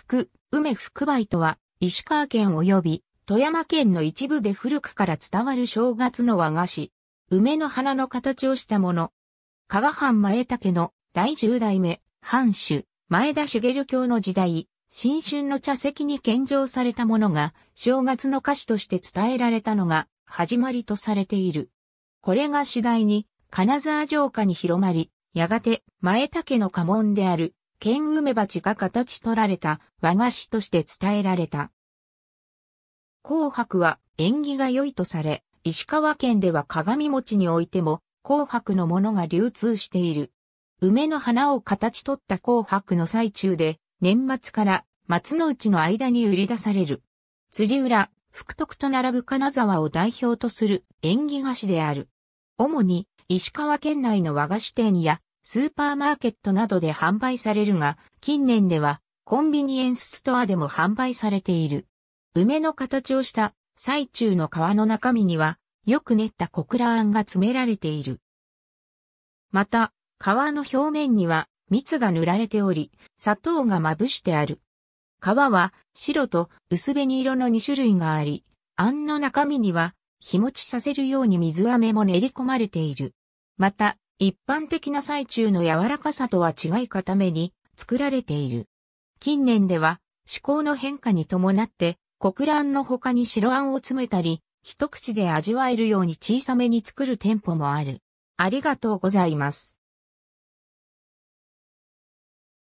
福、梅福梅とは、石川県及び富山県の一部で古くから伝わる正月の和菓子。梅の花の形をしたもの。加賀藩前竹の第10代目、藩主、前田茂教の時代、新春の茶席に献上されたものが、正月の菓子として伝えられたのが、始まりとされている。これが次第に、金沢城下に広まり、やがて、前竹の家紋である、剣梅鉢が形取られた和菓子として伝えられた。紅白は縁起が良いとされ、石川県では鏡餅においても紅白のものが流通している。梅の花を形取った紅白の最中で、年末から松の内の間に売り出される。辻浦、福徳と並ぶ金沢を代表とする縁起菓子である。主に石川県内の和菓子店やスーパーマーケットなどで販売されるが、近年ではコンビニエンスストアでも販売されている。梅の形をした最中の皮の中身には、よく練った小倉あんが詰められている。また、皮の表面には蜜が塗られており、砂糖がまぶしてある。皮は白と薄紅色の2種類があり、あんの中身には日持ちさせるように水飴も練り込まれている。また、一般的な最中の柔らかさとは違い固めに作られている。近年では、思考の変化に伴って、国卵の他に白あんを詰めたり、一口で味わえるように小さめに作る店舗もある。ありがとうございます。